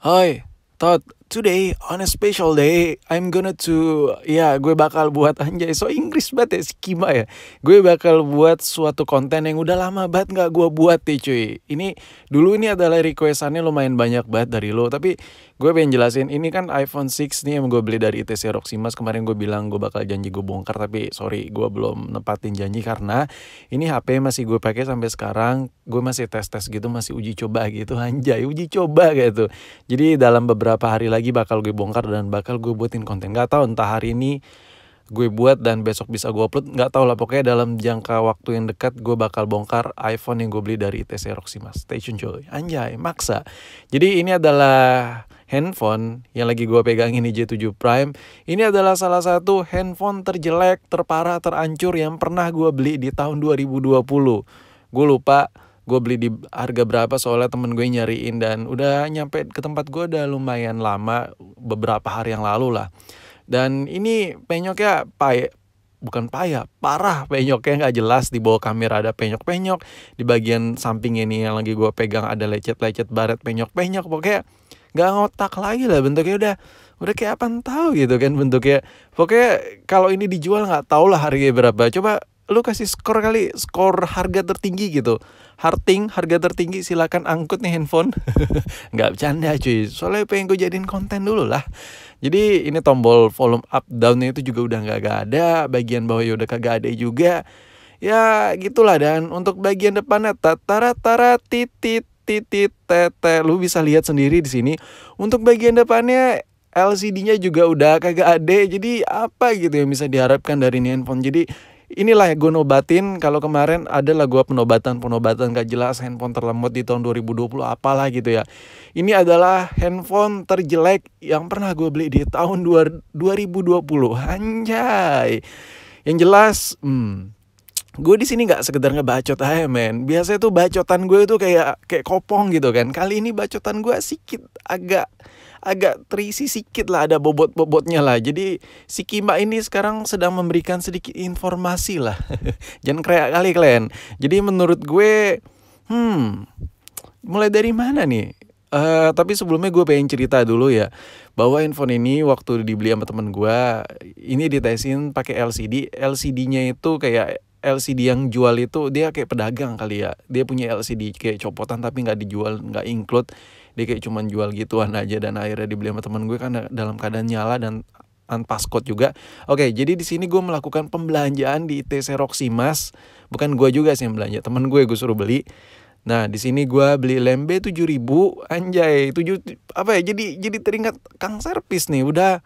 Hai, Todd, today on a special day, I'm gonna to, ya gue bakal buat anjay, so Inggris banget ya, skima ya. Gue bakal buat suatu konten yang udah lama banget gak gue buat nih cuy. Ini, dulu ini adalah requestannya lumayan banyak banget dari lo, tapi Gue pengen jelasin, ini kan iPhone 6 nih yang gue beli dari ITC Roximas. Kemarin gue bilang gue bakal janji gue bongkar, tapi sorry gue belum nepatin janji karena ini HP masih gue pakai sampai sekarang. Gue masih tes-tes gitu, masih uji coba gitu. Anjay, uji coba gitu. Jadi dalam beberapa hari lagi bakal gue bongkar dan bakal gue buatin konten. Gak tau entah hari ini gue buat dan besok bisa gue upload nggak tau lah pokoknya dalam jangka waktu yang dekat gue bakal bongkar iPhone yang gue beli dari ITC Roximas stay tune coy anjay maksa jadi ini adalah handphone yang lagi gue pegang ini J7 Prime ini adalah salah satu handphone terjelek, terparah, terancur yang pernah gue beli di tahun 2020. Gue lupa gue beli di harga berapa soalnya temen gue nyariin dan udah nyampe ke tempat gue udah lumayan lama beberapa hari yang lalu lah. Dan ini penyoknya pay bukan payah, parah penyoknya nggak jelas di bawah kamera ada penyok-penyok, di bagian samping ini yang lagi gue pegang ada lecet-lecet baret penyok-penyok, pokoknya nggak ngotak lagi lah bentuknya udah udah kayak apa tahu gitu kan bentuknya pokoknya kalau ini dijual nggak tau lah harganya berapa coba lu kasih skor kali skor harga tertinggi gitu harting harga tertinggi silakan angkut nih handphone nggak bercanda cuy soalnya pengen gue jadiin konten dulu lah jadi ini tombol volume up downnya itu juga udah nggak ada bagian bawahnya udah kagak ada juga ya gitulah dan untuk bagian depannya tatara tara titit titit tete lu bisa lihat sendiri di sini untuk bagian depannya LCD-nya juga udah kagak ada jadi apa gitu yang bisa diharapkan dari ini handphone jadi inilah gue nobatin kalau kemarin adalah gue penobatan penobatan gak jelas handphone terlemot di tahun 2020 apalah gitu ya ini adalah handphone terjelek yang pernah gue beli di tahun 2020 anjay yang jelas hmm, gue di sini nggak sekedar ngebacot aja men biasanya tuh bacotan gue tuh kayak kayak kopong gitu kan kali ini bacotan gue sikit agak agak terisi sikit lah ada bobot-bobotnya lah jadi si Kimba ini sekarang sedang memberikan sedikit informasi lah jangan kayak kali kalian jadi menurut gue hmm mulai dari mana nih Uh, tapi sebelumnya gue pengen cerita dulu ya bahwa handphone ini waktu dibeli sama temen gue ini ditesin pakai LCD LCD-nya itu kayak LCD yang jual itu dia kayak pedagang kali ya dia punya LCD kayak copotan tapi nggak dijual nggak include dia kayak cuman jual gituan aja dan akhirnya dibeli sama teman gue kan dalam keadaan nyala dan unpaskot juga oke jadi di sini gue melakukan pembelanjaan di ITC Mas, bukan gue juga sih yang belanja teman gue gue suruh beli Nah, di sini gue beli lembe ribu anjay, tujuh apa ya? Jadi jadi teringat Kang Serpis nih. Udah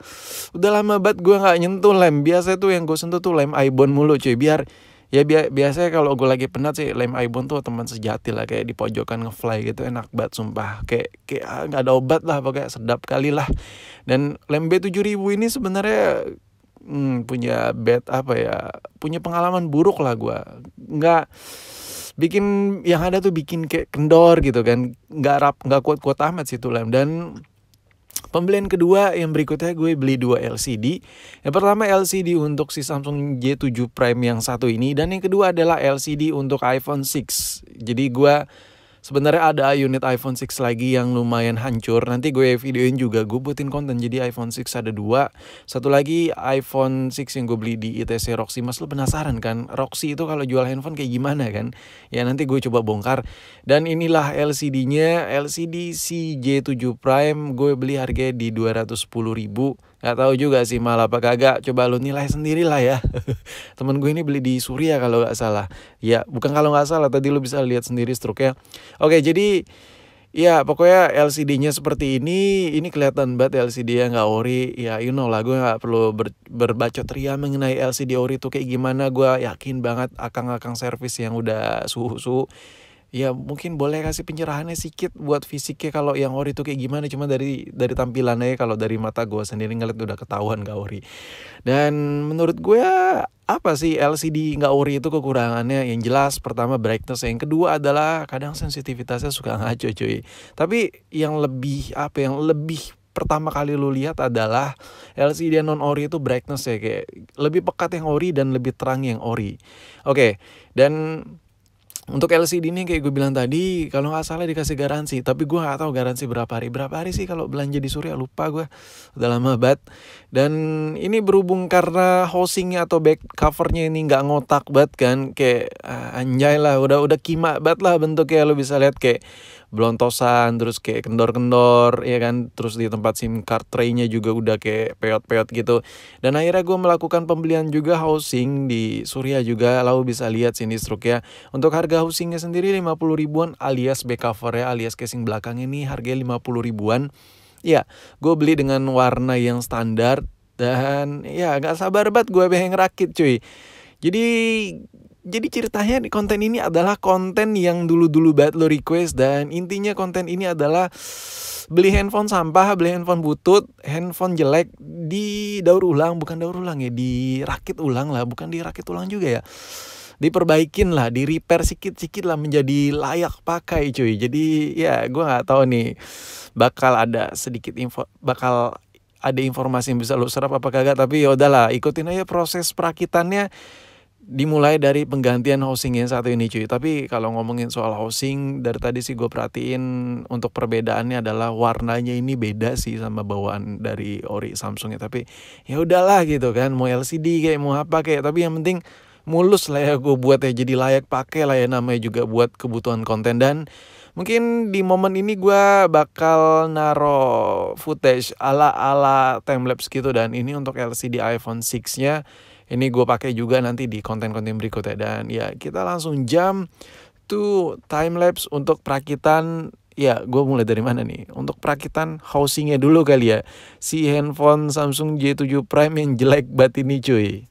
udah lama banget gue nggak nyentuh lem. Biasa tuh yang gue sentuh tuh lem Ibon mulu, cuy. Biar ya bi biasanya kalau gue lagi penat sih lem ibon tuh teman sejati lah kayak di pojokan ngefly gitu enak banget sumpah kayak kayak ah, nggak ah, ada obat lah pokoknya sedap kali lah dan lem b 7000 ini sebenarnya hmm, punya bed apa ya punya pengalaman buruk lah gue nggak bikin yang ada tuh bikin kayak kendor gitu kan nggak rap nggak kuat kuat amat sih tuh lem dan Pembelian kedua yang berikutnya gue beli dua LCD. Yang pertama LCD untuk si Samsung J7 Prime yang satu ini dan yang kedua adalah LCD untuk iPhone 6. Jadi gue Sebenarnya ada unit iPhone 6 lagi yang lumayan hancur. Nanti gue videoin juga. Gue buatin konten jadi iPhone 6 ada dua. Satu lagi iPhone 6 yang gue beli di ITC Roxy. Mas lo penasaran kan? Roxy itu kalau jual handphone kayak gimana kan? Ya nanti gue coba bongkar. Dan inilah LCD-nya. LCD CJ7 Prime. Gue beli harganya di 210 ribu Gak tahu juga sih malah, apa kagak. Coba lu nilai sendiri lah ya. Temen gue ini beli di Surya kalau nggak salah. Ya bukan kalau nggak salah tadi lu bisa lihat sendiri struknya. Oke jadi Ya pokoknya LCD-nya seperti ini, ini kelihatan banget LCD-nya nggak ori. Ya you know lah, gue nggak perlu ber, berbacot ria mengenai LCD ori itu kayak gimana. Gue yakin banget akang-akang servis yang udah suhu-suhu ya mungkin boleh kasih pencerahannya sedikit buat fisiknya kalau yang ori itu kayak gimana cuma dari dari tampilannya kalau dari mata gue sendiri ngeliat udah ketahuan gak ori dan menurut gue apa sih LCD nggak ori itu kekurangannya yang jelas pertama brightness yang kedua adalah kadang sensitivitasnya suka ngaco cuy tapi yang lebih apa yang lebih pertama kali lu lihat adalah LCD non ori itu brightness ya kayak lebih pekat yang ori dan lebih terang yang ori oke okay, dan untuk LCD ini kayak gue bilang tadi kalau nggak salah dikasih garansi tapi gue nggak tahu garansi berapa hari berapa hari sih kalau belanja di Surya? lupa gue udah lama banget dan ini berhubung karena housingnya atau back covernya ini nggak ngotak banget kan kayak uh, anjay lah udah udah kima banget lah bentuknya lo bisa lihat kayak belontosan terus kayak kendor-kendor ya kan terus di tempat SIM card tray-nya juga udah kayak peot-peot gitu dan akhirnya gue melakukan pembelian juga housing di Surya juga lalu bisa lihat sini struk ya untuk harga housingnya sendiri 50 ribuan alias back cover ya alias casing belakang ini harganya 50 ribuan Ya, gue beli dengan warna yang standar dan ya gak sabar banget gue pengen rakit cuy. Jadi jadi ceritanya konten ini adalah konten yang dulu-dulu banget lo request dan intinya konten ini adalah beli handphone sampah, beli handphone butut, handphone jelek di daur ulang, bukan daur ulang ya, dirakit ulang lah, bukan dirakit ulang juga ya. Diperbaikin lah, di repair sikit-sikit lah menjadi layak pakai cuy. Jadi ya gue nggak tahu nih bakal ada sedikit info, bakal ada informasi yang bisa lo serap apa kagak tapi ya udahlah ikutin aja proses perakitannya dimulai dari penggantian housing yang satu ini cuy tapi kalau ngomongin soal housing dari tadi sih gue perhatiin untuk perbedaannya adalah warnanya ini beda sih sama bawaan dari ori Samsung ya tapi ya udahlah gitu kan mau LCD kayak mau apa kayak tapi yang penting mulus lah ya gue buat ya jadi layak pakai lah ya namanya juga buat kebutuhan konten dan mungkin di momen ini gue bakal naro footage ala ala timelapse gitu dan ini untuk LCD iPhone 6 nya ini gue pakai juga nanti di konten-konten berikutnya. Dan ya kita langsung jam to lapse untuk perakitan ya gue mulai dari mana nih untuk perakitan housingnya dulu kali ya si handphone Samsung J7 Prime yang jelek bat ini cuy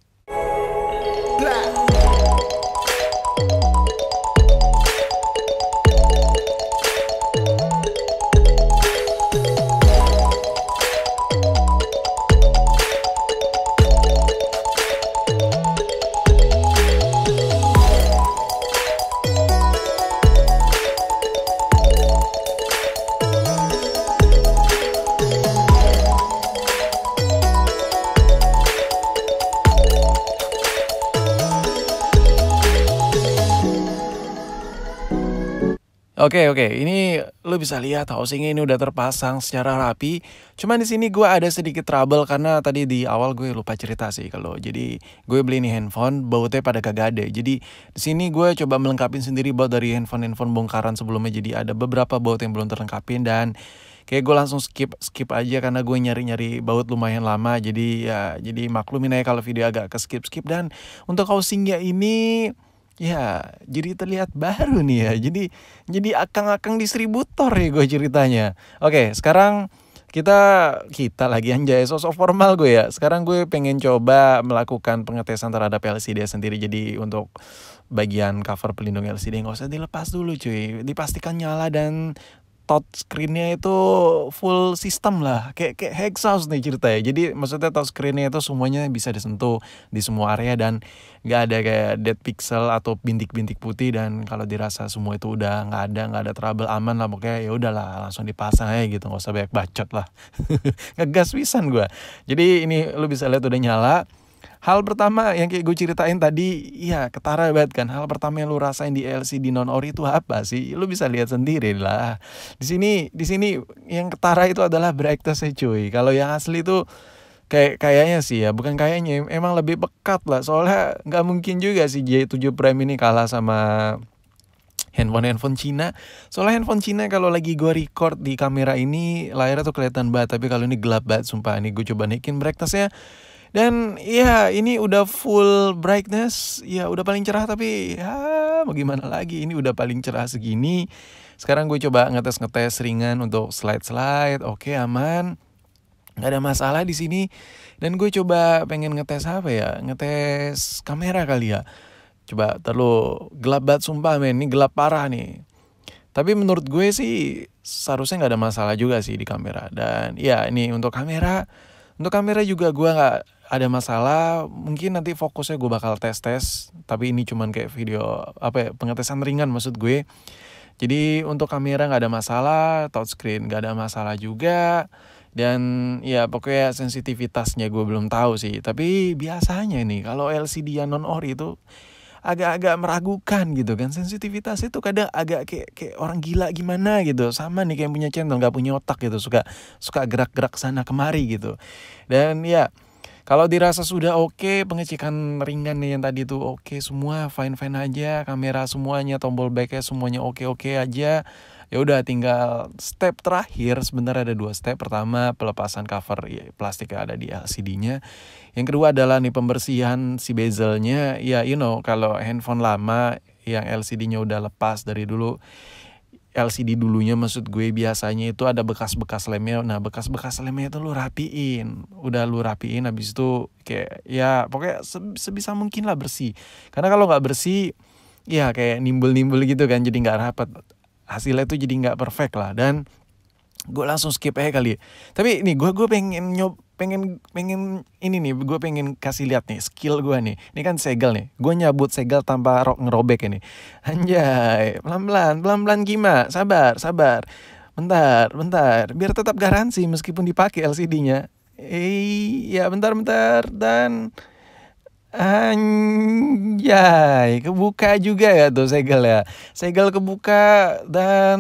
Oke okay, oke, okay. ini lu bisa lihat housingnya ini udah terpasang secara rapi. Cuman di sini gue ada sedikit trouble karena tadi di awal gue lupa cerita sih kalau. Jadi gue beli ini handphone, bautnya pada kagak ada. Jadi di sini gue coba melengkapi sendiri baut dari handphone-handphone bongkaran sebelumnya. Jadi ada beberapa baut yang belum terlengkapin dan kayak gue langsung skip skip aja karena gue nyari nyari baut lumayan lama. Jadi ya jadi maklumin aja kalau video agak ke skip skip dan untuk housingnya ini Ya, jadi terlihat baru nih ya. Jadi jadi akang-akang distributor ya gue ceritanya. Oke, sekarang kita kita lagi anjay sosok formal gue ya. Sekarang gue pengen coba melakukan pengetesan terhadap LCD sendiri. Jadi untuk bagian cover pelindung LCD gak usah dilepas dulu cuy. Dipastikan nyala dan touch screennya itu full system lah kayak kayak Hexhouse nih ceritanya jadi maksudnya touch screennya itu semuanya bisa disentuh di semua area dan nggak ada kayak dead pixel atau bintik-bintik putih dan kalau dirasa semua itu udah nggak ada nggak ada trouble aman lah pokoknya ya udahlah langsung dipasang aja gitu nggak usah banyak bacot lah ngegas wisan gue jadi ini lu bisa lihat udah nyala Hal pertama yang kayak gue ceritain tadi, ya ketara banget kan. Hal pertama yang lu rasain di LC di non ori itu apa sih? Lu bisa lihat sendiri lah. Di sini, di sini yang ketara itu adalah brightnessnya cuy. Kalau yang asli itu kayak kayaknya sih ya bukan kayaknya emang lebih pekat lah soalnya nggak mungkin juga sih J7 Prime ini kalah sama handphone handphone Cina soalnya handphone Cina kalau lagi gue record di kamera ini layar tuh kelihatan banget tapi kalau ini gelap banget sumpah ini gue coba naikin brightnessnya dan ya ini udah full brightness, ya udah paling cerah tapi ya mau gimana lagi ini udah paling cerah segini. Sekarang gue coba ngetes-ngetes ringan untuk slide-slide, oke aman. Gak ada masalah di sini. Dan gue coba pengen ngetes apa ya? Ngetes kamera kali ya. Coba terlalu gelap banget sumpah men, ini gelap parah nih. Tapi menurut gue sih seharusnya nggak ada masalah juga sih di kamera. Dan ya ini untuk kamera, untuk kamera juga gue nggak ada masalah mungkin nanti fokusnya gue bakal tes tes tapi ini cuman kayak video apa ya, pengetesan ringan maksud gue jadi untuk kamera nggak ada masalah touchscreen nggak ada masalah juga dan ya pokoknya sensitivitasnya gue belum tahu sih tapi biasanya nih kalau LCD yang non ori itu agak-agak meragukan gitu kan sensitivitas itu kadang agak kayak kayak orang gila gimana gitu sama nih kayak punya channel nggak punya otak gitu suka suka gerak-gerak sana kemari gitu dan ya kalau dirasa sudah oke, okay, pengecekan ringan nih yang tadi tuh oke okay, semua, fine-fine aja, kamera semuanya, tombol backnya semuanya oke-oke okay aja. Ya udah tinggal step terakhir sebenarnya ada dua step. Pertama pelepasan cover ya, plastik yang ada di LCD-nya. Yang kedua adalah nih pembersihan si bezelnya. Ya you know kalau handphone lama yang LCD-nya udah lepas dari dulu LCD dulunya maksud gue biasanya itu ada bekas-bekas lemnya. Nah, bekas-bekas lemnya itu lu rapiin. Udah lu rapiin habis itu kayak ya pokoknya sebisa mungkin lah bersih. Karena kalau nggak bersih ya kayak nimbul-nimbul gitu kan jadi nggak rapat. Hasilnya tuh jadi nggak perfect lah dan gue langsung skip aja kali ya. tapi ini gue gue pengen nyob pengen pengen ini nih gue pengen kasih lihat nih skill gue nih ini kan segel nih gue nyabut segel tanpa rok ngerobek ini anjay pelan pelan pelan pelan gimana sabar sabar bentar bentar biar tetap garansi meskipun dipakai LCD-nya eh ya bentar bentar dan anjay kebuka juga ya tuh segel ya segel kebuka dan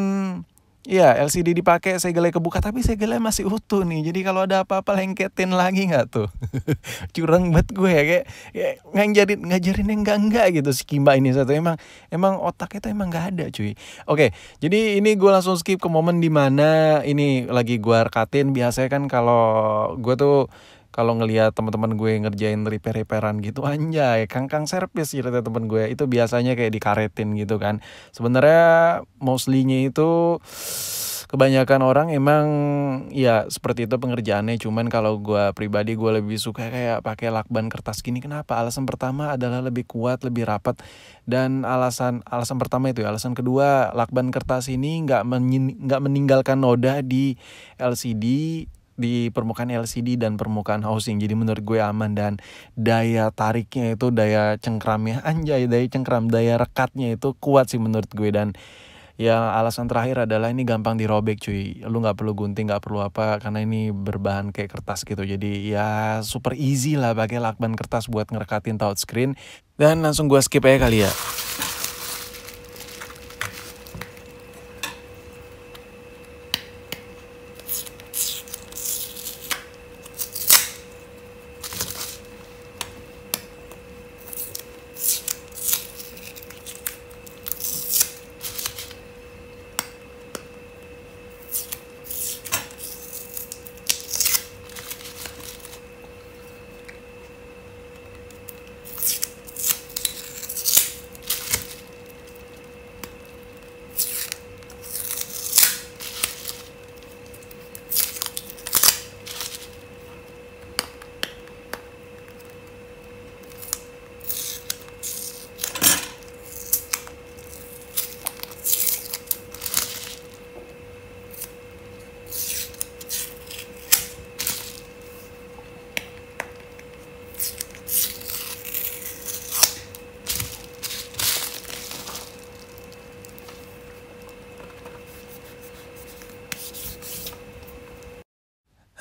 Iya, LCD dipakai, segelnya kebuka, tapi segelnya masih utuh nih. Jadi kalau ada apa-apa lengketin lagi nggak tuh? Curang banget gue ya kayak ya, ngajarin ngajarin yang enggak enggak gitu si Kimba ini satu emang emang otaknya tuh emang nggak ada cuy. Oke, jadi ini gue langsung skip ke momen dimana ini lagi gue rekatin. Biasanya kan kalau gue tuh kalau ngelihat teman-teman gue ngerjain repair-repairan gitu anjay kangkang servis gitu ya, teman gue itu biasanya kayak dikaretin gitu kan sebenarnya mostly-nya itu kebanyakan orang emang ya seperti itu pengerjaannya cuman kalau gue pribadi gue lebih suka kayak pakai lakban kertas gini kenapa alasan pertama adalah lebih kuat lebih rapat dan alasan alasan pertama itu ya. alasan kedua lakban kertas ini nggak nggak meninggalkan noda di LCD di permukaan LCD dan permukaan housing. Jadi menurut gue aman dan daya tariknya itu daya cengkramnya anjay daya cengkram daya rekatnya itu kuat sih menurut gue dan ya alasan terakhir adalah ini gampang dirobek cuy lu nggak perlu gunting nggak perlu apa karena ini berbahan kayak kertas gitu jadi ya super easy lah pakai lakban kertas buat ngerekatin touchscreen dan langsung gue skip aja kali ya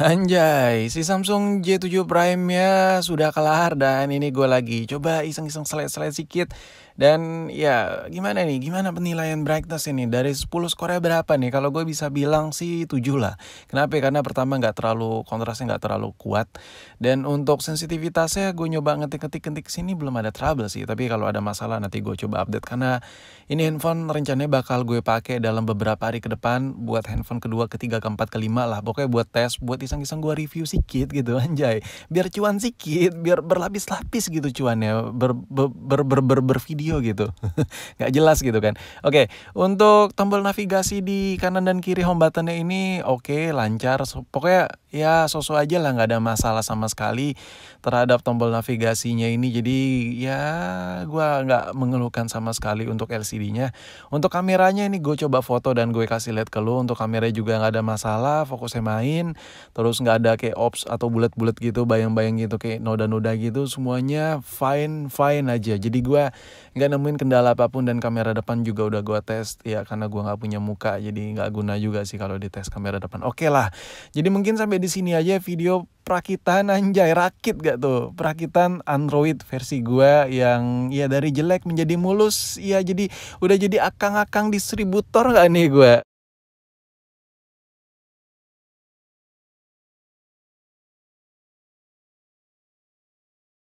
Anjay, si Samsung J7 Prime ya sudah kelar dan ini gue lagi coba iseng-iseng selet-selet sedikit. Dan ya gimana nih, gimana penilaian brightness ini? Dari 10 skornya berapa nih? Kalau gue bisa bilang sih 7 lah. Kenapa? Ya? Karena pertama nggak terlalu, kontrasnya nggak terlalu kuat. Dan untuk sensitivitasnya gue nyoba ngetik-ngetik-ngetik sini belum ada trouble sih. Tapi kalau ada masalah nanti gue coba update. Karena ini handphone rencananya bakal gue pakai dalam beberapa hari ke depan. Buat handphone kedua, ketiga, keempat, kelima lah. Pokoknya buat tes, buat iseng-iseng gue review sikit gitu anjay. Biar cuan sikit, biar berlapis-lapis gitu cuannya. Ber, ber, ber, ber, ber, ber, ber, ber radio gitu. Nggak jelas gitu kan. Oke, untuk tombol navigasi di kanan dan kiri home buttonnya ini oke, okay, lancar. Pokoknya ya sosok aja lah, nggak ada masalah sama sekali terhadap tombol navigasinya ini. Jadi ya gue nggak mengeluhkan sama sekali untuk LCD-nya. Untuk kameranya ini gue coba foto dan gue kasih lihat ke lo. Untuk kamera juga nggak ada masalah, fokusnya main. Terus nggak ada kayak ops atau bulat-bulat gitu, bayang-bayang gitu kayak noda-noda gitu. Semuanya fine fine aja jadi gue nggak nemuin kendala apapun dan kamera depan juga udah gue tes ya karena gue nggak punya muka jadi nggak guna juga sih kalau dites kamera depan oke okay lah jadi mungkin sampai di sini aja video perakitan anjay rakit gak tuh perakitan Android versi gua yang ya dari jelek menjadi mulus ya jadi udah jadi akang-akang distributor gak nih gua